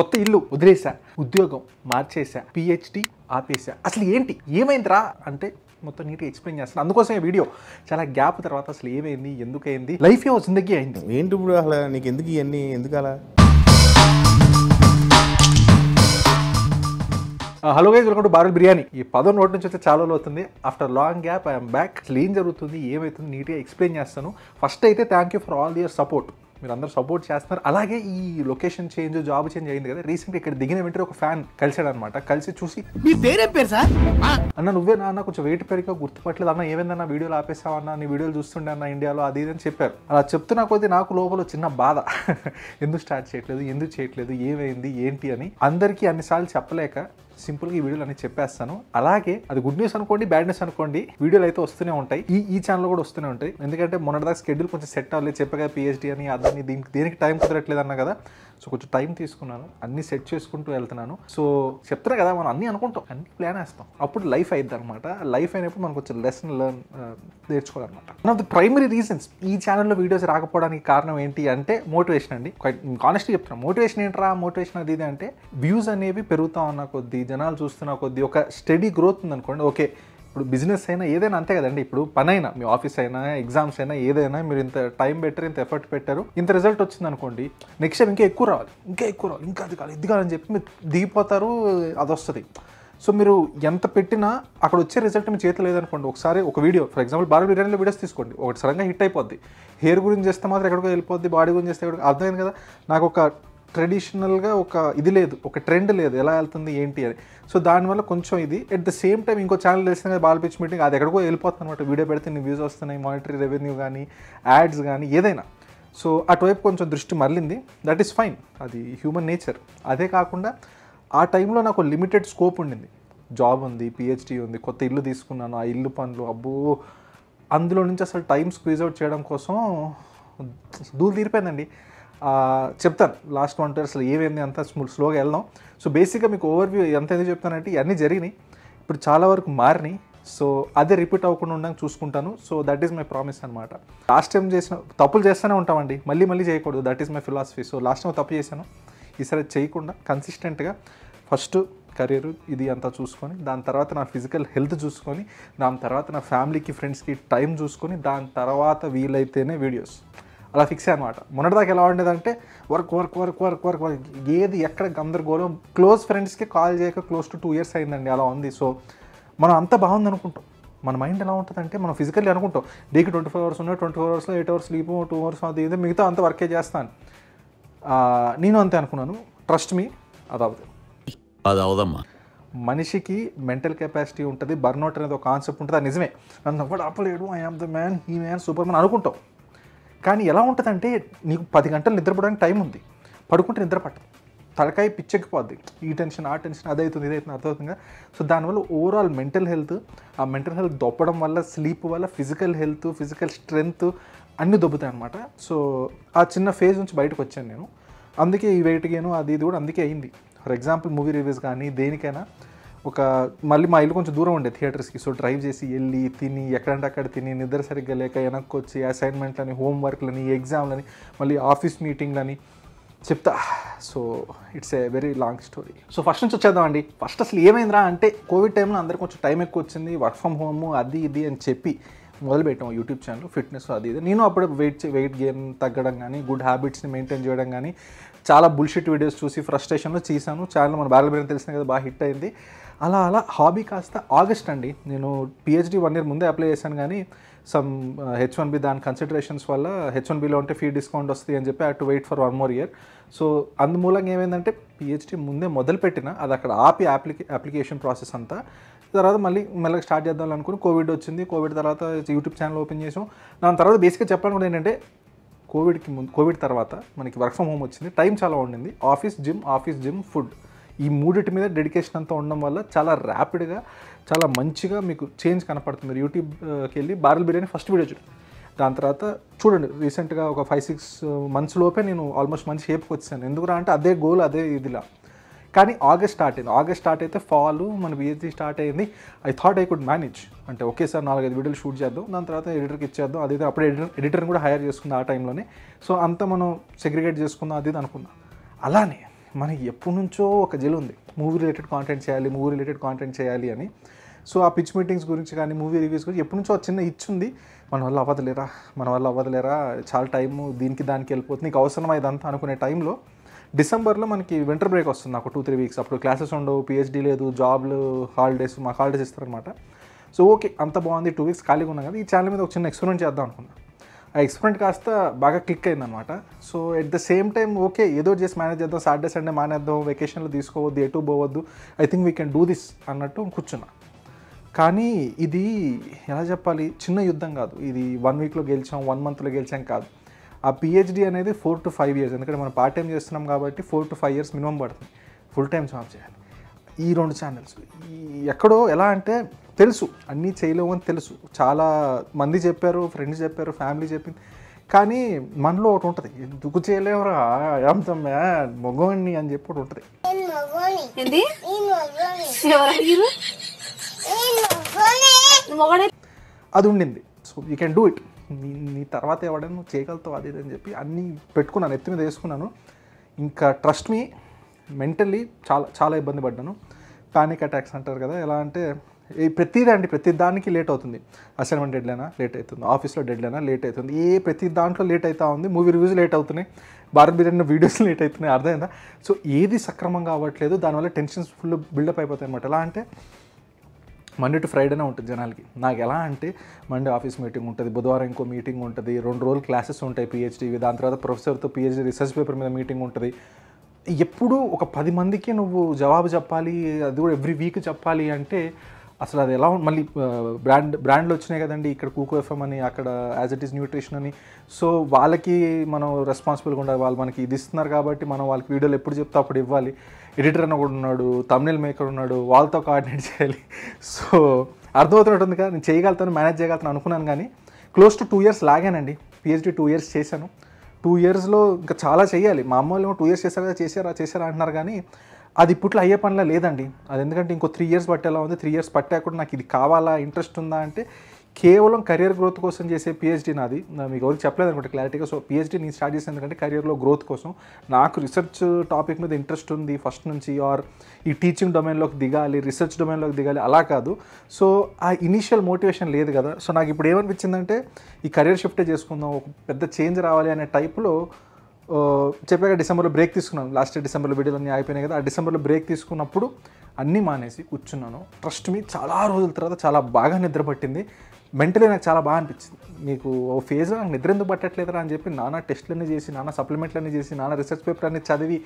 కొత్త ఇల్లు వదిలేసా ఉద్యోగం మార్చేసా పిహెచ్డి ఆపేసా అసలు ఏంటి ఏమైందిరా అంటే మొత్తం నీట్ ఎక్స్ప్లెయిన్ చేస్తాను అందుకోసం ఈ వీడియో చాలా గ్యాప్ తర్వాత అసలు ఏమైంది అయింది లైఫ్ ఏ జిందగీ అయింది ఏంటి ఇప్పుడు అసలు నీకు ఎందుకు ఇవన్నీ ఎందుకు అలా హలో గైజ్ వెల్కమ్ టు బారుల్ బిర్యానీ ఈ పదో నోటి నుంచి వచ్చే చాలా అవుతుంది after long gap I'm back అసలు ఏం జరుగుతుంది ఏమైతుంది నీట్గా ఎక్స్ప్లెయిన్ చేస్తాను ఫస్ట్ అయితే thank you for all their support మీరు అందరూ సపోర్ట్ చేస్తున్నారు అలాగే ఈ లొకేషన్ చేంజ్ జాబ్ చేంజ్ అయింది కదా రీసెంట్గా ఇక్కడ దిగిన వెంటనే ఒక ఫ్యాన్ కలిసాడు అనమాట కలిసి చూసి మీ పేరేం పేరు సార్ అన్న నువ్వే నాన్న కొంచెం వెయిట్ పెరిగా గుర్తుపట్టలేదు అన్న ఏమైందన్న వీడియోలు ఆపేసావన్నా నీ వీడియోలు చూస్తుండే అన్న ఇండియాలో అది ఇది అని చెప్పారు అలా చెప్తున్నా కొద్దీ నాకు లోపల చిన్న బాధ ఎందుకు స్టార్ట్ చేయట్లేదు ఎందుకు చేయట్లేదు ఏమైంది ఏంటి అని అందరికీ అన్నిసార్లు చెప్పలేక సింపుల్గా ఈ వీడియోలు అనేది చెప్పేస్తాను అలాగే అది గుడ్ న్యూస్ అనుకోండి బ్యాడ్ న్యూస్ అనుకోండి వీడియోలు అయితే వస్తూనే ఉంటాయి ఈ ఈ ఛానల్ కూడా వస్తూనే ఉంటాయి ఎందుకంటే మొన్నటిదాకా షెడ్యూల్ కొంచెం సెట్ అవ్వలేదు చెప్పగా పిహెచ్డి అని అదని దీనికి దేనికి టైం కుదరట్లేదు అన్న కదా సో కొంచెం టైం తీసుకున్నాను అన్ని సెట్ చేసుకుంటూ వెళ్తున్నాను సో చెప్తాను కదా మనం అన్ని అనుకుంటాం అన్ని ప్లాన్ వేస్తాం అప్పుడు లైఫ్ అయింది అనమాట లైఫ్ అయినప్పుడు మనం కొంచెం లెసన్ లెర్న్ నేర్చుకోవాలన్నమాట one of the primary reasons ఈ ఛానల్లో వీడియోస్ రాకపోవడానికి కారణం ఏంటి అంటే మోటివేషన్ అండి ఆనెస్ట్గా చెప్తున్నాను మోటివేషన్ ఏంట్రా మోటివేషన్ అది ఇది అంటే వ్యూస్ అనేవి పెరుగుతా ఉన్న కొద్దీ జనాలు చూస్తున్న కొద్దీ ఒక స్టడీ గ్రోత్ ఉందనుకోండి ఓకే ఇప్పుడు బిజినెస్ అయినా ఏదైనా అంతే కదండి ఇప్పుడు పని అయినా మీ ఆఫీస్ అయినా ఎగ్జామ్స్ అయినా ఏదైనా మీరు ఇంత టైం పెట్టారు ఇంత ఎఫర్ట్ పెట్టారు ఇంత రిజల్ట్ వచ్చింది అనుకోండి నెక్స్ట్ టైం ఇంకా ఎక్కువ రావాలి ఇంకా ఎక్కువ రావాలి ఇంకా అది కాదు ఇది కాదని చెప్పి మీరు దిగిపోతారు అది వస్తుంది సో మీరు ఎంత పెట్టినా అక్కడ వచ్చే రిజల్ట్ మీ చేతిలో లేదనుకోండి ఒకసారి ఒక వీడియో ఫర్ ఎగ్జాంపుల్ బాడీ బిర్యానీలో వీడియోస్ తీసుకోండి ఒకటి సడన్గా హిట్ అయిపోద్ది హెయిర్ గురించి చేస్తే మాత్రం ఎక్కడికో వెళ్ళిపోద్ది బాడీ గురించి చేస్తే ఎక్కడికో అర్థమైంది కదా నాకు ఒక ట్రెడిషనల్గా ఒక ఇది లేదు ఒక ట్రెండ్ లేదు ఎలా వెళ్తుంది ఏంటి అని సో దానివల్ల కొంచెం ఇది అట్ ద సేమ్ టైం ఇంకో ఛానల్ తెలిసిన బాల్ మీటింగ్ అది ఎక్కడికో వెళ్ళిపోతుంది అనమాట వీడియో పెడితే నీ వ్యూస్ వస్తున్నాయి మానిటరీ రెవెన్యూ కానీ యాడ్స్ కానీ ఏదైనా సో అటువైపు కొంచెం దృష్టి మరలింది దట్ ఈస్ ఫైన్ అది హ్యూమన్ నేచర్ అదే కాకుండా ఆ టైంలో నాకు లిమిటెడ్ స్కోప్ ఉండింది జాబ్ ఉంది పిహెచ్డి ఉంది కొత్త ఇల్లు తీసుకున్నాను ఆ ఇల్లు పనులు అబ్బో అందులో నుంచి అసలు టైం స్క్వీజ్ అవుట్ చేయడం కోసం దూరు తీరిపోయిందండి చెప్తాను లాస్ట్ వన్ టూ ఇయర్స్లో ఏమేమి అంతా స్లోగా వెళ్దాం సో బేసిక్గా మీకు ఓవర్వ్యూ ఎంత అయితే చెప్తానంటే ఇవన్నీ జరిగినాయి ఇప్పుడు చాలా వరకు మారినాయి సో అదే రిపీట్ అవ్వకుండా ఉండడానికి చూసుకుంటాను so that is my promise అనమాట లాస్ట్ టైం చేసిన తప్పులు చేస్తూనే ఉంటామండి మళ్ళీ మళ్ళీ చేయకూడదు that is my philosophy so last time తప్పు చేశాను ఈసారి చేయకుండా కన్సిస్టెంట్గా ఫస్ట్ కెరీర్ ఇది అంతా చూసుకొని దాని తర్వాత నా ఫిజికల్ హెల్త్ చూసుకొని దాని తర్వాత నా ఫ్యామిలీకి ఫ్రెండ్స్కి టైం చూసుకొని దాని తర్వాత వీలైతేనే వీడియోస్ అలా ఫిక్స్ అనమాట మొన్నటిదాకా ఎలా ఉండేదంటే work work work work work work ఏది ఎక్కడ గందరగోళం క్లోజ్ ఫ్రెండ్స్కి కాల్ చేయక క్లోజ్ టు టూ ఇయర్స్ అయిందండి అలా ఉంది సో మనం అంత బాగుంది అనుకుంటాం మన మైండ్ ఎలా ఉంటుందంటే మనం ఫిజికల్లీ అనుకుంటాం డేకి ట్వంటీ ఫోర్ అవర్స్ ఉన్నాయి ట్వంటీ ఫోర్ అవర్స్లో eight hours sleep two hours అది ఇది మిగతా అంత వర్కే చేస్తాను నేను అంతే అనుకున్నాను ట్రస్ట్ మీ అది అవ్వదు అది అవదమ్మా మనిషికి మెంటల్ కెపాసిటీ ఉంటుంది బర్నౌట్ అనేది ఒక కాన్సెప్ట్ ఉంటుంది అది నిజమే నన్ను ఎవడు ఆపలేడు ఐ ఆమ్ ద మ్యాన్ ఈ మ్యాన్ సూపర్ మ్యాన్ అనుకుంటాం కానీ ఎలా ఉంటుందంటే నీకు పది గంటలు నిద్రపోవడానికి టైం ఉంది పడుకుంటే నిద్ర పట్టదు తలకాయ పిచ్చెక్కిపోద్ది ఈ టెన్షన్ ఆ టెన్షన్ అదవుతుంది ఇదవుతుంది అర్థమవుతుంది సో దానివల్ల ఓవరాల్ మెంటల్ హెల్త్ ఆ మెంటల్ హెల్త్ దొప్పడం వల్ల స్లీప్ వల్ల ఫిజికల్ హెల్త్ ఫిజికల్ స్ట్రెంగ్త్ అన్నీ దొబ్బుతాయి అనమాట సో ఆ చిన్న ఫేజ్ నుంచి బయటకు వచ్చాను నేను అందుకే ఈ వెయిట్ గేను అది ఇది కూడా అందుకే అయింది ఫర్ ఎగ్జాంపుల్ మూవీ రివ్యూస్ కానీ దేనికైనా ఒక మళ్ళీ మా ఇల్లు కొంచెం దూరం ఉండే థియేటర్స్కి సో డ్రైవ్ చేసి వెళ్ళి తిని ఎక్కడంటే అక్కడ తిని నిద్ర సరిగ్గా లేక వెనక్కి వచ్చి అసైన్మెంట్లని హోంవర్క్లని ఎగ్జామ్లని మళ్ళీ ఆఫీస్ మీటింగ్లని చెప్తా so it's a very long story so first నుంచి వచ్చేద్దాం అండి ఫస్ట్ అసలు ఏమైందిరా అంటే కోవిడ్ టైంలో అందరికి కొంచెం టైం ఎక్కువ వచ్చింది వర్క్ ఫ్రమ్ హోమ్ అది ఇది అని చెప్పి మొదలుపెట్టాము యూట్యూబ్ ఛానల్ ఫిట్నెస్ అది ఇది నేను అప్పుడు వెయిట్ వెయిట్ గెయిన్ తగ్గడం కానీ గుడ్ హ్యాబిట్స్ని మెయింటైన్ చేయడం కానీ చాలా బుల్షిట్ వీడియోస్ చూసి ఫ్రస్ట్రేషన్లో చేశాను ఛానల్ మన బ్యాలెన్స్ తెలిసిన కదా బాగా హిట్ అయింది అలా అలా హాబీ కాస్త ఆగస్ట్ అండి నేను పిహెచ్డి వన్ ఇయర్ ముందే అప్లై చేశాను కానీ సమ్ హెచ్ వన్ బి దాని కన్సిడరేషన్స్ వల్ల హెచ్ వన్ బిలో ఉంటే ఫీ డిస్కౌంట్ వస్తుంది అని చెప్పి to wait for one more year so అందుమూలంగా ఏమైందంటే పిహెచ్డి ముందే మొదలుపెట్టిన అది అక్కడ ఆపి అప్లికే అప్లికేషన్ ప్రాసెస్ అంతా తర్వాత మళ్ళీ మెల్లగా స్టార్ట్ చేద్దాం అనుకుని కోవిడ్ వచ్చింది కోవిడ్ తర్వాత యూట్యూబ్ ఛానల్ ఓపెన్ చేసాం దాని తర్వాత బేసిక్గా చెప్పడం కూడా ఏంటంటే కోవిడ్కి ముందు కోవిడ్ తర్వాత మనకి వర్క్ ఫ్రమ్ హోమ్ వచ్చింది టైం చాలా ఉండింది office gym office gym food ఈ మూడిటి మీద డెడికేషన్ అంతా ఉండడం వల్ల చాలా ర్యాపిడ్గా చాలా మంచిగా మీకు చేంజ్ కనపడుతుంది మీరు యూట్యూబ్కి వెళ్ళి బారల్ బిర్యానీ ఫస్ట్ వీడియో చూడండి దాని తర్వాత చూడండి రీసెంట్గా ఒక ఫైవ్ సిక్స్ మంత్స్ లోపే నేను ఆల్మోస్ట్ మంచి షేప్కి వచ్చాను ఎందుకురా అంటే అదే గోల్ అదే ఇదిలా కానీ ఆగస్ట్ స్టార్ట్ అయింది ఆగస్ట్ స్టార్ట్ అయితే ఫాల్ మన బిఎస్సీ స్టార్ట్ అయింది I thought I could manage అంటే ఒకేసారి నాలుగైదు వీడియోలు షూట్ చేద్దాం దాని తర్వాత ఎడిటర్కి ఇచ్చేద్దాం అదైతే అప్పుడు ఎడిటర్ ఎడిటర్ని కూడా హైర్ చేసుకుంది ఆ టైంలోనే సో అంతా మనం సెగ్రిగేట్ చేసుకుందాం అది అనుకున్నాం అలానే మనకి ఎప్పటి నుంచో ఒక జిల్ ఉంది మూవీ రిలేటెడ్ కాంటెంట్ చేయాలి మూవీ రిలేటెడ్ కాంటెంట్ చేయాలి అని సో ఆ పిచ్ మీటింగ్స్ గురించి కానీ మూవీ రివ్యూస్ గురించి ఎప్పటి నుంచో చిన్న ఇచ్చింది మన వల్ల అవ్వదులేరా మన వల్ల అవ్వదులేరా చాలా టైం దీనికి దానికి వెళ్ళిపోతుంది నీకు అవసరం ఇదంతా అనుకునే టైంలో డిసెంబర్లో మనకి వింటర్ బ్రేక్ వస్తుంది నాకు టూ త్రీ వీక్స్ అప్పుడు క్లాసెస్ ఉండవు పిహెచ్డీ లేదు జాబ్లు హాలిడేస్ మాకు హాలిడేస్ ఇస్తారనమాట సో ఓకే అంత బాగుంది టూ వీక్స్ ఖాళీగా ఉన్నాం కదా ఈ ఛానల్ మీద ఒక చిన్న ఎక్స్పెరిమెంట్ చేద్దాం అనుకున్నాను ఆ ఎక్స్పెరిమెంట్ కాస్త బాగా క్లిక్ అయింది అనమాట so at the same time okay ఏదో చేసి మేనేజ్ చేద్దాం సాటర్డే సండే మానేద్దాం వెకేషన్లో తీసుకోవద్దు ఎటు పోవద్దు I think we can do this అన్నట్టు కూర్చున్నా కానీ ఇది ఎలా చెప్పాలి చిన్న యుద్ధం కాదు ఇది వన్ వీక్లో గెలిచాం వన్ మంత్లో గెలిచాం కాదు ఆ పిహెచ్డి అనేది ఫోర్ టు ఫైవ్ ఇయర్స్ ఎందుకంటే మనం పార్ట్ టైం చేస్తున్నాం కాబట్టి four to five years minimum పడుతుంది ఫుల్ టైం జాబ్ చేయాలి ఈ రెండు ఛానల్స్ ఎక్కడో ఎలా అంటే తెలుసు అన్నీ చేయలేవు అని తెలుసు చాలా మంది చెప్పారు ఫ్రెండ్స్ చెప్పారు ఫ్యామిలీ చెప్పింది కానీ మనలో ఒకటి ఉంటుంది ఎందుకు చేయలేవురా అంత మగవాణ్ణి అని చెప్పి ఒకటి ఉంటుంది అది ఉండింది so you can do it నీ నీ తర్వాత ఎవడైనా నువ్వు చేయగలుగుతావు అది అని చెప్పి అన్నీ పెట్టుకున్నాను ఎత్తి మీద వేసుకున్నాను ఇంకా ట్రస్ట్ మీ మెంటల్లీ చాలా చాలా ఇబ్బంది పడ్డాను పానిక్ అటాక్స్ అంటారు కదా ఎలా అంటే ప్రతిదీ ప్రతి దానికి లేట్ అవుతుంది అసైన్మెంట్ డెడ్లైనా లేట్ అవుతుంది ఆఫీస్లో డెడ్లైనా లేట్ అవుతుంది ఏ ప్రతి దాంట్లో లేట్ అవుతా ఉంది మూవీ రివ్యూస్ లేట్ అవుతున్నాయి భారత్ బిర్యానీ వీడియోస్ లేట్ అవుతున్నాయి అర్థమైందా సో ఏది సక్రమంగా అవ్వట్లేదు దానివల్ల టెన్షన్స్ ఫుల్ బిల్డప్ అయిపోతాయి అనమాట ఎలా అంటే మండే టు ఫ్రైడేనే ఉంటుంది జనాలకి నాకు ఎలా అంటే మండే ఆఫీస్ మీటింగ్ ఉంటుంది బుధవారం ఇంకో మీటింగ్ ఉంటుంది రెండు రోజులు క్లాసెస్ ఉంటాయి పిహెచ్డీవి దాని తర్వాత ప్రొఫెసర్తో పిహెచ్డీ రీసెర్చ్ పేపర్ మీద మీటింగ్ ఉంటుంది ఎప్పుడు ఒక పది మందికి నువ్వు జవాబు చెప్పాలి అది కూడా ఎవ్రీ వీక్ చెప్పాలి అంటే అసలు అది ఎలా మళ్ళీ బ్రాండ్ బ్రాండ్లు వచ్చినాయి కదండి ఇక్కడ కూకో ఎఫ్ఎం అని అక్కడ యాజ్ ఇట్ ఈస్ న్యూట్రిషన్ అని సో వాళ్ళకి మనం రెస్పాన్సిబుల్గా ఉండాలి వాళ్ళు మనకి ఇది ఇస్తున్నారు కాబట్టి మనం వాళ్ళకి వీడియోలు ఎప్పుడు చెప్తే అప్పుడు ఇవ్వాలి ఎడిటర్ అన్న కూడా ఉన్నాడు తమిళ మేకర్ ఉన్నాడు వాళ్ళతో కోఆర్డినేట్ చేయాలి సో అర్థమవుతున్నట్టుంది కదా నేను చేయగలుగుతాను మేనేజ్ చేయగలుగుతాను అనుకున్నాను కానీ క్లోజ్ టు టూ ఇయర్స్ లాగానండి పిహెచ్డీ టూ ఇయర్స్ చేశాను టూ ఇయర్స్లో ఇంకా చాలా చేయాలి మా అమ్మ వాళ్ళు టూ ఇయర్స్ చేశారు కదా చేశారా చేశారా అంటున్నారు కానీ అది ఇప్పట్లో అయ్యే పనిలా లేదండి అది ఎందుకంటే ఇంకో త్రీ ఇయర్స్ పట్టేలా ఉంది త్రీ ఇయర్స్ పట్టా కూడా నాకు ఇది కావాలా ఇంట్రెస్ట్ ఉందా అంటే కేవలం కెరియర్ గ్రోత్ కోసం చేసే పిహెచ్డీ నాది మీకు ఎవరికి చెప్పలేదు అనమాట క్లారిటీగా సో పిహెచ్డీ నేను స్టార్ట్ చేసింది ఎందుకంటే కెరియర్లో గ్రోత్ కోసం నాకు రీసెర్చ్ టాపిక్ మీద ఇంట్రెస్ట్ ఉంది ఫస్ట్ నుంచి ఆర్ ఈ టీచింగ్ డొమైన్లోకి దిగాలి రీసెర్చ్ డొమైన్లోకి దిగాలి అలా కాదు సో ఆ ఇనీషియల్ మోటివేషన్ లేదు కదా సో నాకు ఇప్పుడు ఏమనిపించిందంటే ఈ కెరియర్ షిఫ్టే చేసుకుందాం ఒక పెద్ద చేంజ్ రావాలి అనే టైప్లో చెప్పాక డిసెంబర్లో బ్రేక్ తీసుకున్నాను లాస్ట్ డిసెంబర్లో వీడియోలు అన్నీ అయిపోయినాయి కదా ఆ డిసెంబర్లో బ్రేక్ తీసుకున్నప్పుడు అన్నీ మానేసి కూర్చున్నాను ట్రస్ట్ మీ చాలా రోజుల తర్వాత చాలా బాగా నిద్ర పట్టింది మెంటలీ నాకు చాలా బాగా అనిపించింది మీకు ఓ ఫేజ్లో నాకు నిద్ర ఎందుకు పట్టట్లేదురా అని చెప్పి నానా టెస్ట్లన్నీ చేసి నానా సప్లిమెంట్లన్నీ చేసి నానా రీసెర్చ్ పేపర్ అన్ని చదివి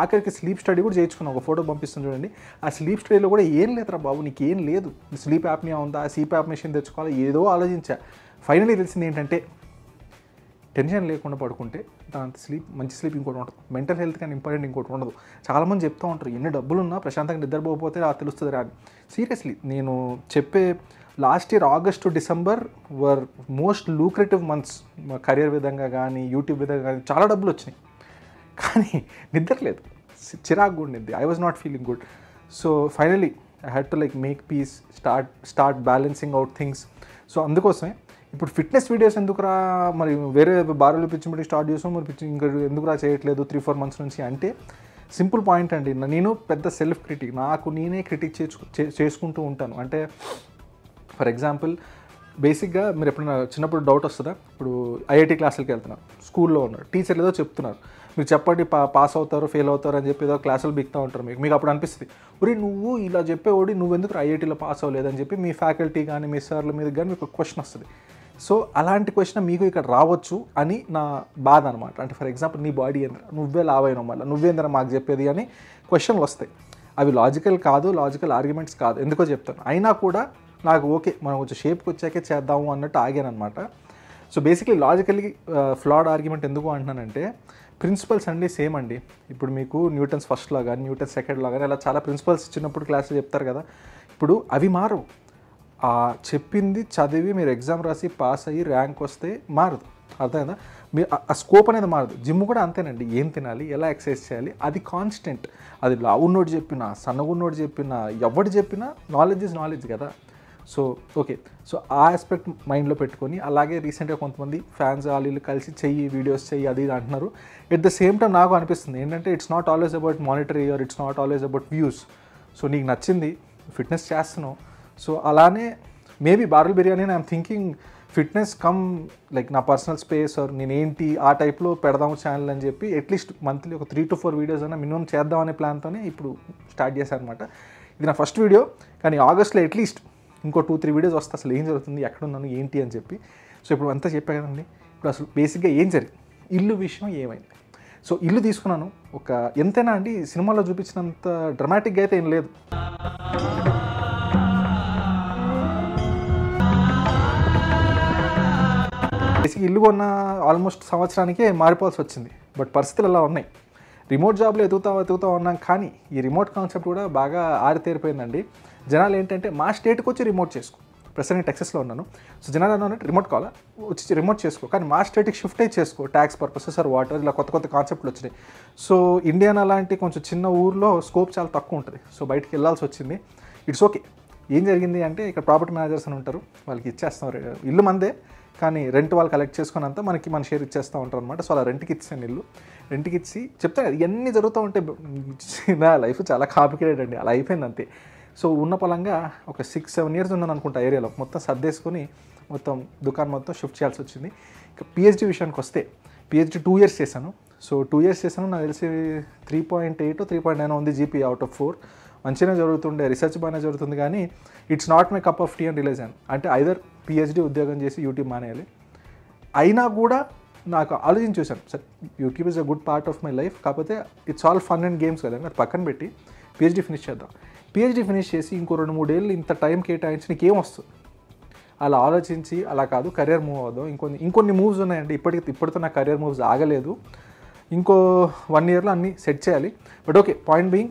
ఆఖరికి స్లీప్ స్టడీ కూడా చేయించుకున్నాను ఒక ఫోటో పంపిస్తాను చూడండి ఆ స్లీప్ స్టడీలో కూడా ఏం లేదురా బాబు నీకు ఏం లేదు స్లీప్ యాప్ని ఉందా సీప్ యాప్ మెషిన్ తెచ్చుకోవాలి ఏదో ఆలోచించా ఫైనలీ తెలిసింది ఏంటంటే టెన్షన్ లేకుండా పడుకుంటే దాని స్లీప్ మంచి స్లీప్ ఇంకోటి ఉండదు మెంటల్ హెల్త్ కానీ ఇంపార్టెంట్ ఇంకోటి ఉండదు చాలామంది చెప్తూ ఉంటారు ఎన్ని డబ్బులు ఉన్నా ప్రశాంతంగా నిద్రపోకపోతే ఆ తెలుస్తుంది రా సీరియస్లీ నేను చెప్పే last year August December were most lucrative months career విధంగా కానీ యూట్యూబ్ విధంగా కానీ చాలా డబ్బులు వచ్చినాయి కానీ నిద్ర లేదు చిరాకు కూడా నిద్ర I was not feeling good so finally I had to like make peace start start balancing out things so అందుకోసమే ఇప్పుడు ఫిట్నెస్ వీడియోస్ ఎందుకురా మరి వేరే బారులు పిచ్చి పెట్టి స్టార్ట్ చేసాం మరి పిచ్చి ఇంకా ఎందుకురా చేయట్లేదు త్రీ ఫోర్ మంత్స్ నుంచి అంటే సింపుల్ పాయింట్ అండి నేను పెద్ద సెల్ఫ్ క్రిటిక్ నాకు నేనే క్రిటిక్ చేసుకుంటూ ఉంటాను అంటే ఫర్ ఎగ్జాంపుల్ బేసిక్గా మీరు ఎప్పుడైనా చిన్నప్పుడు డౌట్ వస్తుందా ఇప్పుడు ఐఐటి క్లాసులకి వెళ్తున్నారు స్కూల్లో ఉన్నారు టీచర్లు ఏదో చెప్తున్నారు మీరు చెప్పండి పా పాస్ అవుతారు ఫెయిల్ అవుతారు అని చెప్పి ఏదో క్లాసులు బిక్తా ఉంటారు మీకు మీకు అప్పుడు అనిపిస్తుంది ఒరే నువ్వు ఇలా చెప్పేవాడి ఎందుకు ఐఐటీలో పాస్ అవ్వలేదని చెప్పి మీ ఫ్యాకల్టీ కానీ మీ సార్ల మీద కానీ మీకు క్వశ్చన్ వస్తుంది సో అలాంటి క్వశ్చన్ మీకు ఇక్కడ రావచ్చు అని నా బాధ అనమాట అంటే ఫర్ ఎగ్జాంపుల్ నీ బాడీ ఏంద్ర నువ్వే లావైనా మళ్ళీ నువ్వేంద్ర మాకు చెప్పేది అని క్వశ్చన్లు వస్తాయి అవి లాజికల్ కాదు లాజికల్ ఆర్గ్యుమెంట్స్ కాదు ఎందుకో చెప్తాను అయినా కూడా నాకు ఓకే మనం కొంచెం షేప్కి వచ్చాకే చేద్దాము అన్నట్టు ఆగానమాట so basically logically flawed argument ఎందుకు అంటున్నానంటే ప్రిన్సిపల్స్ అండి సేమ్ అండి ఇప్పుడు మీకు న్యూటన్స్ ఫస్ట్లో కానీ న్యూటన్స్ సెకండ్లో కానీ ఇలా చాలా ప్రిన్సిపల్స్ చిన్నప్పుడు క్లాసులు చెప్తారు కదా ఇప్పుడు అవి మారు ఆ చెప్పింది చదివి మీరు ఎగ్జామ్ రాసి పాస్ అయ్యి ర్యాంక్ వస్తే మారదు అర్థమైందా మీ ఆ స్కోప్ అనేది మారదు జిమ్ కూడా అంతేనండి ఏం తినాలి ఎలా ఎక్సర్సైజ్ చేయాలి అది కాన్స్టెంట్ అది లావున్నోడు చెప్పినా సన్నగున్నోడు చెప్పినా ఎవడు చెప్పినా నాలెడ్జ్ ఇస్ నాలెడ్జ్ కదా సో ఓకే సో ఆ ఆస్పెక్ట్ మైండ్లో పెట్టుకొని అలాగే రీసెంట్గా కొంతమంది ఫ్యాన్స్ వాళ్ళు కలిసి చెయ్యి వీడియోస్ చెయ్యి అది ఇది అంటున్నారు ఎట్ ద సేమ్ టైం నాకు అనిపిస్తుంది ఏంటంటే it's not always about monetary or it's not always about views so నీకు నచ్చింది ఫిట్నెస్ చేస్తున్నావు సో అలానే మేబీ బారుల్ biryani I'm thinking fitness come like నా పర్సనల్ స్పేస్ ఆర్ నేనేంటి ఆ టైప్లో పెడదాం ఛానల్ అని చెప్పి అట్లీస్ట్ మంత్లీ ఒక త్రీ టు ఫోర్ వీడియోస్ అయినా మినిమం చేద్దాం అనే ప్లాన్తోనే ఇప్పుడు స్టార్ట్ అనమాట ఇది నా ఫస్ట్ వీడియో కానీ ఆగస్ట్లో అట్లీస్ట్ ఇంకో టూ త్రీ వీడియోస్ వస్తే అసలు ఏం జరుగుతుంది ఎక్కడున్నాను ఏంటి అని చెప్పి సో ఇప్పుడు అంతా చెప్పాను కదండి ఇప్పుడు అసలు బేసిక్గా ఏం జరిగింది ఇల్లు విషయం ఏమైంది సో ఇల్లు తీసుకున్నాను ఒక ఎంతైనా అండి సినిమాలో చూపించినంత డ్రమాటిక్గా అయితే ఏం లేదు ఇల్లు కొన్న ఆల్మోస్ట్ సంవత్సరానికే మారిపోవాల్సి వచ్చింది బట్ పరిస్థితులు అలా ఉన్నాయి రిమోట్ జాబ్లో ఎదుగుతా ఎదుగుతూ ఉన్నాం కానీ ఈ రిమోట్ కాన్సెప్ట్ కూడా బాగా ఆరితేరిపోయిందండి జనాలు ఏంటంటే మా స్టేట్కి వచ్చి రిమోట్ చేసుకో ప్రస్తుతం నేను టెక్సెస్లో ఉన్నాను సో జనాలు ఉన్నట్టు రిమోట్ కావాలా వచ్చి రిమోట్ చేసుకో కానీ మా స్టేట్కి షిఫ్ట్ అయి చేసుకో ట్యాక్స్ పర్పసెస్ ఆర్ వాటర్ ఇలా కొత్త కొత్త కాన్సెప్ట్లు వచ్చినాయి సో ఇండియన్ అలాంటి కొంచెం చిన్న ఊర్లో స్కోప్ చాలా తక్కువ ఉంటుంది సో బయటికి వెళ్ళాల్సి వచ్చింది ఇట్స్ ఓకే ఏం జరిగింది అంటే ఇక్కడ ప్రాపర్టీ మేనేజర్స్ అని ఉంటారు వాళ్ళకి ఇచ్చేస్తాం ఇల్లు మందే కానీ రెంట్ వాళ్ళు కలెక్ట్ చేసుకుని అంతా మనకి మన షేర్ ఇచ్చేస్తూ ఉంటారు అనమాట సో అలా రెంట్కి ఇచ్చాను ఇల్లు రెంట్కి ఇచ్చి చెప్తే ఇవన్నీ జరుగుతూ ఉంటే నా లైఫ్ చాలా కాంప్లికేటెడ్ అండి అలా అయిపోయింది అంతే సో ఉన్న పొలంగా ఒక సిక్స్ సెవెన్ ఇయర్స్ ఉందని అనుకుంటా ఏరియాలో మొత్తం సర్దేసుకొని మొత్తం దుకాణం మొత్తం షిఫ్ట్ చేయాల్సి వచ్చింది ఇక పిహెచ్డి విషయానికి వస్తే పిహెచ్డి టూ ఇయర్స్ చేశాను సో టూ ఇయర్స్ చేశాను నాకు తెలిసి three point eight three point nine ఉంది జీపీ అవుట్ ఆఫ్ ఫోర్ మంచిగానే జరుగుతుండే రీసెర్చ్ బాగానే జరుగుతుంది కానీ it's not my cup of tea and realise అంటే ఐదర్ పిహెచ్డీ ఉద్యోగం చేసి యూట్యూబ్ మానేయాలి అయినా కూడా నాకు ఆలోచించి చూశాను sir YouTube is a good part of my life కాకపోతే it's all fun and games కదా అది పక్కన పెట్టి పిహెచ్డీ ఫినిష్ చేద్దాం పిహెచ్డీ ఫినిష్ చేసి ఇంకో రెండు మూడు ఏళ్ళు ఇంత టైం కేటాయించి నీకు ఏమొస్తుంది అలా ఆలోచించి అలా కాదు కెరియర్ మూవ్ అవుదాం ఇంకొన్ని ఇంకొన్ని మూవ్స్ ఉన్నాయండి ఇప్పటికి ఇప్పటితో నా కెరియర్ మూవ్స్ ఆగలేదు ఇంకో వన్ ఇయర్లో అన్నీ సెట్ చేయాలి బట్ ఓకే పాయింట్ బీయింగ్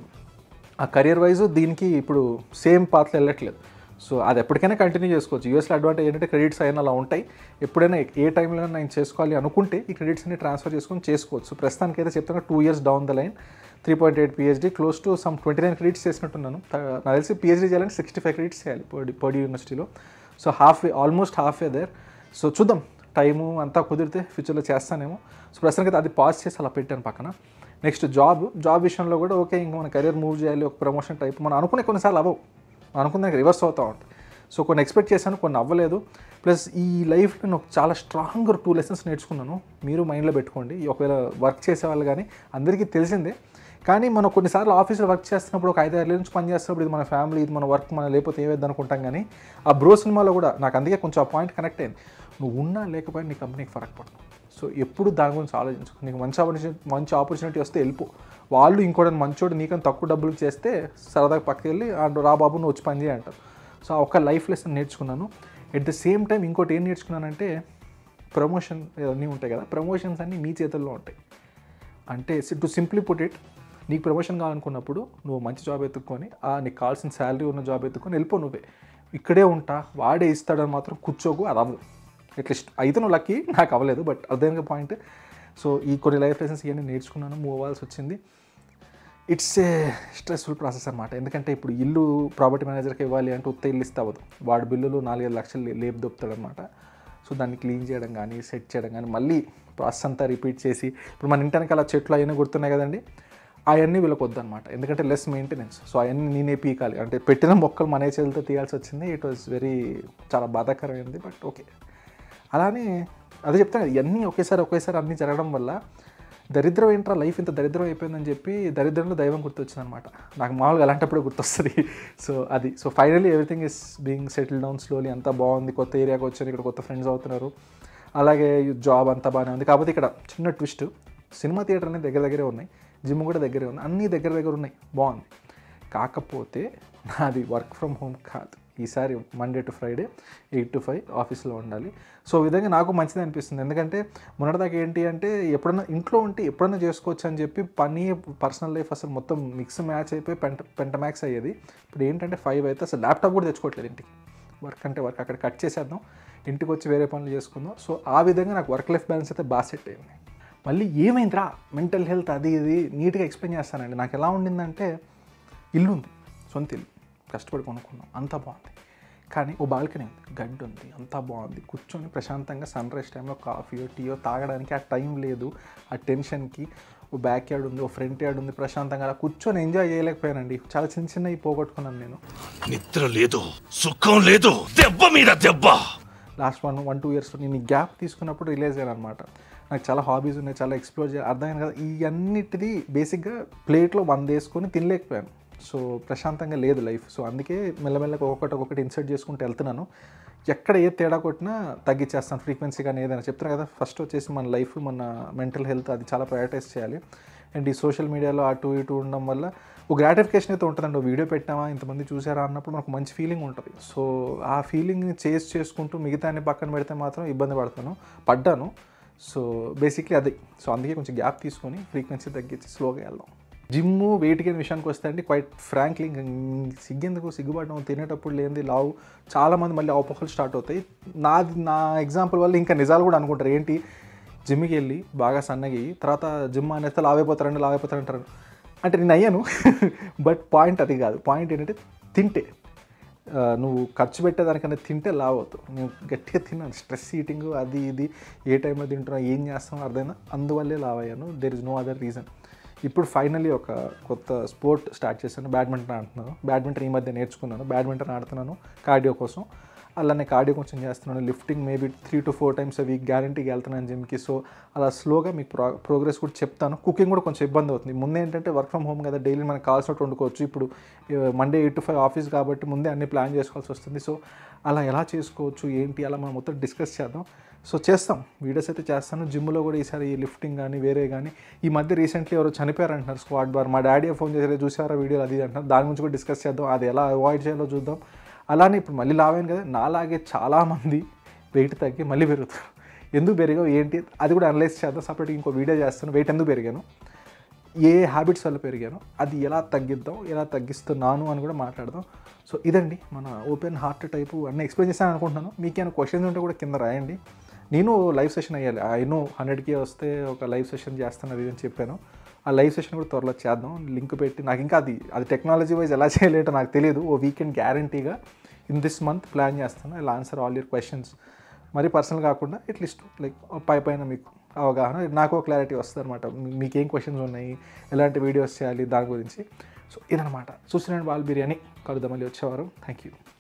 ఆ కెరియర్ వైజ్ దీనికి ఇప్పుడు సేమ్ పాత్రలు వెళ్ళట్లేదు సో అది ఎప్పటికైనా కంటిన్యూ చేసుకోవచ్చు యూఎస్లో అడ్వాంటేజ్ ఏంటంటే క్రెడిట్స్ అయినా అలా ఉంటాయి ఎప్పుడైనా ఏ టైంలో నేను చేసుకోవాలి అనుకుంటే ఈ క్రెడిట్స్ అన్ని ట్రాన్స్ఫర్ చేసుకొని చేసుకోవచ్చు ప్రస్తుతానికైతే చెప్తాను two years down the line three point eight PhD close to some twenty nine credits చేసినట్టున్నాను నాకు తెలిసి పిహెచ్డీ చేయాలని సిక్స్టీ ఫైవ్ క్రెడిట్స్ చేయాలి పర్డీ యూనివర్సిటీలో so half way almost half way there so చూద్దాం టైము అంతా కుదిరితే ఫ్యూచర్లో చేస్తానేమో సో ప్రస్తుతానికి అయితే అది పాజ్ చేసి అలా పెట్టాను పక్కన నెక్స్ట్ జాబ్ జాబ్ విషయంలో కూడా ఓకే ఇంకా మన కెరీర్ మూవ్ చేయాలి ఒక ప్రమోషన్ టైప్ మనం అనుకునే కొన్నిసార్లు అవ్వవు మనం అనుకున్న రివర్స్ అవుతూ ఉంటాయి సో కొన్ని ఎక్స్పెక్ట్ చేశాను కొన్ని అవ్వలేదు ప్లస్ ఈ లైఫ్లో నేను ఒక చాలా స్ట్రాంగర్ టూ లెసన్స్ నేర్చుకున్నాను మీరు మైండ్లో పెట్టుకోండి ఒకవేళ వర్క్ చేసేవాళ్ళు కానీ అందరికీ తెలిసిందే కానీ మనం కొన్నిసార్లు ఆఫీస్లో వర్క్ చేస్తున్నప్పుడు ఒక ఐదారు నుంచి పని చేస్తున్నప్పుడు ఇది మన ఫ్యామిలీ ఇది మన వర్క్ మనం లేకపోతే ఏవేద్ది అనుకుంటాం కానీ ఆ బ్రో సినిమాలో కూడా నాకు అందుకే కొంచెం ఆ పాయింట్ కనెక్ట్ అయింది నువ్వు ఉన్నా లేకపోయినా నీ కంపెనీకి ఫరక్ పడుతుంది సో ఎప్పుడు దాని గురించి ఆలోచించుకో నీకు మంచి ఆపర్చునిటీ మంచి ఆపర్చునిటీ వస్తే వెళ్ళిపో వాళ్ళు ఇంకోటి మంచోడు నీకని తక్కువ డబ్బులు చేస్తే సరదాగా పక్కకి వెళ్ళి రా బాబును నువ్వు వచ్చి పని చేయంటారు సో ఆ ఒక్క లైఫ్ లెసన్ నేర్చుకున్నాను ఎట్ ద సేమ్ టైం ఇంకోటి ఏం నేర్చుకున్నానంటే ప్రమోషన్ అన్నీ ఉంటాయి కదా ప్రమోషన్స్ అన్నీ మీ చేతుల్లో ఉంటాయి అంటే టు సింప్లీ పుట్ ఇట్ నీకు ప్రమోషన్ కావాలనుకున్నప్పుడు నువ్వు మంచి జాబ్ ఎత్తుక్కొని నీకు కావాల్సిన శాలరీ ఉన్న జాబ్ ఎత్తుకొని వెళ్ళిపో నువ్వే ఇక్కడే ఉంటా వాడే ఇస్తాడని మాత్రం కూర్చోకు అది అవ్వదు అట్లీస్ట్ అయితే నువ్వు లక్కీ నాకు అవ్వలేదు బట్ అదే పాయింట్ సో ఈ కొన్ని లైఫ్ లెసన్స్ ఇవన్నీ నేర్చుకున్నాను మూవ్ అవ్వాల్సి వచ్చింది ఇట్స్ ఏ స్ట్రెస్ఫుల్ ప్రాసెస్ అనమాట ఎందుకంటే ఇప్పుడు ఇల్లు ప్రాపర్టీ మేనేజర్కి ఇవ్వాలి అంటే ఉత్త ఇల్లు ఇస్తే అవ్వదు వాడు బిల్లులు నాలుగైదు లక్షలు లేపు దొప్పుతాడు అనమాట సో దాన్ని క్లీన్ చేయడం కానీ సెట్ చేయడం కానీ మళ్ళీ ప్రాసెస్ అంతా రిపీట్ చేసి ఇప్పుడు మన ఇంటానికి అలా చెట్లు అవన్నీ గుర్తున్నాయి కదండి అవన్నీ వీళ్ళకి వద్దనమాట ఎందుకంటే లెస్ మెయింటెనెన్స్ సో అవన్నీ నేనే పీకాలి అంటే పెట్టిన మొక్కలు మనే చేతులతో తీయాల్సి వచ్చింది ఇట్ వాజ్ వెరీ చాలా బాధాకరమైనది బట్ ఓకే అలానే అదే చెప్తాను ఇవన్నీ ఒకేసారి ఒకేసారి అన్నీ జరగడం వల్ల దరిద్రం ఏంట్రా లైఫ్ ఇంత దరిద్రం అయిపోయిందని చెప్పి దరిద్రంలో దైవం గుర్తొచ్చింది అనమాట నాకు మామూలుగా అలాంటప్పుడు గుర్తొస్తుంది సో అది so finally everything is being settle down slowly అంతా బాగుంది కొత్త ఏరియాకి వచ్చారు ఇక్కడ కొత్త ఫ్రెండ్స్ అవుతున్నారు అలాగే జాబ్ అంతా బాగానే ఉంది కాకపోతే ఇక్కడ చిన్న ట్విస్ట్ సినిమా థియేటర్ అనేది దగ్గర దగ్గరే ఉన్నాయి జిమ్ కూడా దగ్గరే ఉన్నాయి అన్నీ దగ్గర దగ్గర ఉన్నాయి బాగుంది కాకపోతే నాది వర్క్ ఫ్రమ్ హోమ్ కాదు ఈసారి Monday to Friday eight to five ఆఫీస్లో ఉండాలి సో విధంగా నాకు మంచిది అనిపిస్తుంది ఎందుకంటే మొన్నటిదాకా ఏంటి అంటే ఎప్పుడన్నా ఇంట్లో ఉంటే ఎప్పుడైనా చేసుకోవచ్చు అని చెప్పి పని పర్సనల్ లైఫ్ అసలు మొత్తం మిక్స్ మ్యాచ్ అయిపోయి పెంట పెంట మ్యాక్స్ అయ్యేది ఇప్పుడు ఏంటంటే ఫైవ్ అయితే అసలు ల్యాప్టాప్ కూడా తెచ్చుకోవట్లేదు ఇంటికి వర్క్ అంటే వర్క్ అక్కడ కట్ చేసేద్దాం ఇంటికి వచ్చి వేరే పనులు చేసుకుందాం సో ఆ విధంగా నాకు వర్క్ లైఫ్ బ్యాలెన్స్ అయితే బాగా సెట్ అయింది మళ్ళీ ఏమైందిరా మెంటల్ హెల్త్ అది ఇది నీట్గా ఎక్స్ప్లెయిన్ చేస్తానండి నాకు ఎలా ఉండిందంటే ఇల్లు ఉంది సొంత ఇల్లు కష్టపడి కొనుక్కున్నాం అంతా బాగుంది కానీ ఓ బాల్కనీ ఉంది గడ్డి ఉంది అంతా బాగుంది కూర్చొని ప్రశాంతంగా సన్ రైజ్ టైంలో కాఫీయో టీయో తాగడానికి ఆ టైం లేదు ఆ టెన్షన్కి ఓ బ్యాక్ యార్డ్ ఉంది ఓ ఫ్రంట్ యార్డ్ ఉంది ప్రశాంతంగా అలా కూర్చొని ఎంజాయ్ చేయలేకపోయానండి చాలా చిన్న చిన్నవి పోగొట్టుకున్నాను నేను నిద్ర లేదు సుఖం లేదు దెబ్బ మీద దెబ్బ last one one two years నేను ఈ గ్యాప్ తీసుకున్నప్పుడు రిలైజ్ అయ్యాను అనమాట నాకు చాలా హాబీస్ ఉన్నాయి చాలా ఎక్స్ప్లోర్ చేయాలి అర్థమైంది కదా ఇవన్నిటిది బేసిక్గా ప్లేట్లో వంద వేసుకొని తినలేకపోయాను సో ప్రశాంతంగా లేదు లైఫ్ సో అందుకే మెల్లమెల్లగా ఒక్కొక్కటి ఒక్కొక్కటి ఇన్సర్ట్ చేసుకుంటూ వెళ్తున్నాను ఎక్కడ ఏ తేడా కొట్టినా తగ్గించేస్తాను ఫ్రీక్వెన్సీ కానీ ఏదైనా చెప్తున్నా కదా ఫస్ట్ వచ్చేసి మన లైఫ్ మన మెంటల్ హెల్త్ అది చాలా ప్రయారిటైజ్ చేయాలి అండ్ ఈ సోషల్ మీడియాలో అటు ఇటు ఉండడం వల్ల ఒక గ్రాటిఫికేషన్ అయితే ఉంటుందండి ఓ వీడియో పెట్టామా ఇంతమంది చూసారా అన్నప్పుడు మనకు మంచి ఫీలింగ్ ఉంటుంది సో ఆ ఫీలింగ్ని చేస్ చేసుకుంటూ మిగతాన్ని పక్కన పెడితే మాత్రం ఇబ్బంది పడతాను పడ్డాను సో బేసిక్లీ అది సో అందుకే కొంచెం గ్యాప్ తీసుకొని ఫ్రీక్వెన్సీ తగ్గించి స్లోగా వెళ్దాం జిమ్ వెయిట్ గెయిన్ విషయానికి వస్తే అండి క్వైట్ ఫ్రాంక్లీ సిగ్గేందుకు సిగ్గుబడడం తినేటప్పుడు లేనిది లావు చాలామంది మళ్ళీ ఆల్కహాల్ స్టార్ట్ అవుతాయి నాది నా ఎగ్జాంపుల్ వల్ల ఇంకా నిజాలు కూడా అనుకుంటారు ఏంటి జిమ్కి వెళ్ళి బాగా సన్నగి తర్వాత జిమ్ అనేస్తే లావైపోతారండి లావైపోతారంటారు అంటే నేను అయ్యాను బట్ పాయింట్ అది కాదు పాయింట్ ఏంటంటే తింటే నువ్వు ఖర్చు పెట్టేదానికన్నా తింటే లావ్ అవుతావు నేను గట్టిగా తిన్నాను స్ట్రెస్ ఈటింగ్ అది ఇది ఏ టైంలో తింటున్నావు ఏం చేస్తాం అర్థమైనా అందువల్లే లావ్ అయ్యాను there is no other reason ఇప్పుడు ఫైనలీ ఒక కొత్త స్పోర్ట్ స్టార్ట్ చేశాను బ్యాడ్మింటన్ ఆడుతున్నాను బ్యాడ్మింటన్ ఈ మధ్య నేర్చుకున్నాను బ్యాడ్మింటన్ ఆడుతున్నాను కార్డియో కోసం అలానే కార్డియో కొంచెం చేస్తున్నాను lifting maybe three to four times అవి గ్యారంటీకి వెళ్తున్నాను జిమ్కి సో అలా స్లోగా మీకు ప్రో ప్రోగ్రెస్ కూడా చెప్తాను కుకింగ్ కూడా కొంచెం ఇబ్బంది అవుతుంది ముందే ఏంటంటే వర్క్ ఫ్రమ్ హోమ్ కదా డైలీ మనకు కావాల్సినట్టు వండుకోవచ్చు ఇప్పుడు Monday eight to five office కాబట్టి ముందే అన్ని ప్లాన్ చేసుకోవాల్సి వస్తుంది సో అలా ఎలా చేసుకోవచ్చు ఏంటి అలా మనం మొత్తం డిస్కస్ చేద్దాం సో చేస్తాం వీడియోస్ అయితే చేస్తాను జిమ్లో కూడా ఈసారి ఈ లిఫ్టింగ్ కానీ వేరే కానీ ఈ మధ్య రీసెంట్లీ ఎవరు చనిపోయారంటున్నారు స్క్వాడ్ బార్ మా డాడీ ఫోన్ చేసి చూసారా వీడియోలు అది అంటున్నారు దాని గురించి కూడా డిస్కస్ చేద్దాం అది ఎలా అవాయిడ్ చేయాలో చూద్దాం అలానే ఇప్పుడు మళ్ళీ లావాను కదా నాలాగే చాలామంది వెయిట్ తగ్గి మళ్ళీ పెరుగుతారు ఎందుకు పెరిగావు ఏంటి అది కూడా అనలైజ్ చేద్దాం సపరేట్గా ఇంకో వీడియో చేస్తాను వెయిట్ ఎందుకు పెరిగాను ఏ హ్యాబిట్స్ వల్ల పెరిగాను అది ఎలా తగ్గిద్దాం ఎలా తగ్గిస్తున్నాను అని కూడా మాట్లాడదాం సో ఇదండి మన ఓపెన్ హార్ట్ టైపు అన్నీ ఎక్స్ప్లెయిన్ చేస్తాను అనుకుంటున్నాను మీకేమైనా క్వశ్చన్స్ ఉంటే కూడా కింద రాయండి నేను లైవ్ సెషన్ అయ్యాలి ఐ నో హండ్రెడ్కే వస్తే ఒక లైవ్ సెషన్ చేస్తాను అది అని చెప్పాను ఆ లైవ్ సెషన్ కూడా త్వరలో చేద్దాం లింక్ పెట్టి నాకు ఇంకా అది అది టెక్నాలజీ వైజ్ ఎలా చేయలేటో నాకు తెలియదు ఓ వీకెండ్ గ్యారంటీగా ఇన్ దిస్ మంత్ ప్లాన్ చేస్తాను I answer all your questions మరి పర్సనల్ కాకుండా ఎట్లీస్ట్ లైక్ పై పైన మీకు అవగాహన నాకు క్లారిటీ వస్తుంది అనమాట మీకేం క్వశ్చన్స్ ఉన్నాయి ఎలాంటి వీడియోస్ చేయాలి దాని గురించి సో ఇదనమాట చూసినాడు బాల్ బిర్యానీ కలుద్దాం మళ్ళీ వచ్చేవారు థ్యాంక్ యూ